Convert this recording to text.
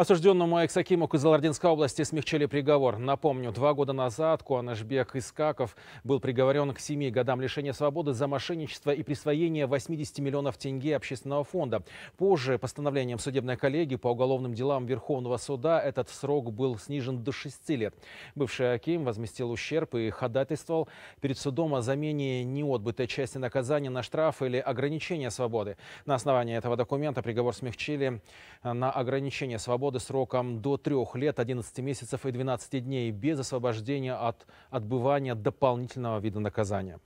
Осужденному экс-акиму Кызылординской области смягчили приговор. Напомню, два года назад Куанашбек Искаков был приговорен к семи годам лишения свободы за мошенничество и присвоение 80 миллионов тенге общественного фонда. Позже постановлением судебной коллегии по уголовным делам Верховного суда этот срок был снижен до шести лет. Бывший аким возместил ущерб и ходатайствовал перед судом о замене неотбытой части наказания на штраф или ограничение свободы. На основании этого документа приговор смягчили на ограничение свободы свободы сроком до трех лет, 11 месяцев и 12 дней без освобождения от отбывания дополнительного вида наказания.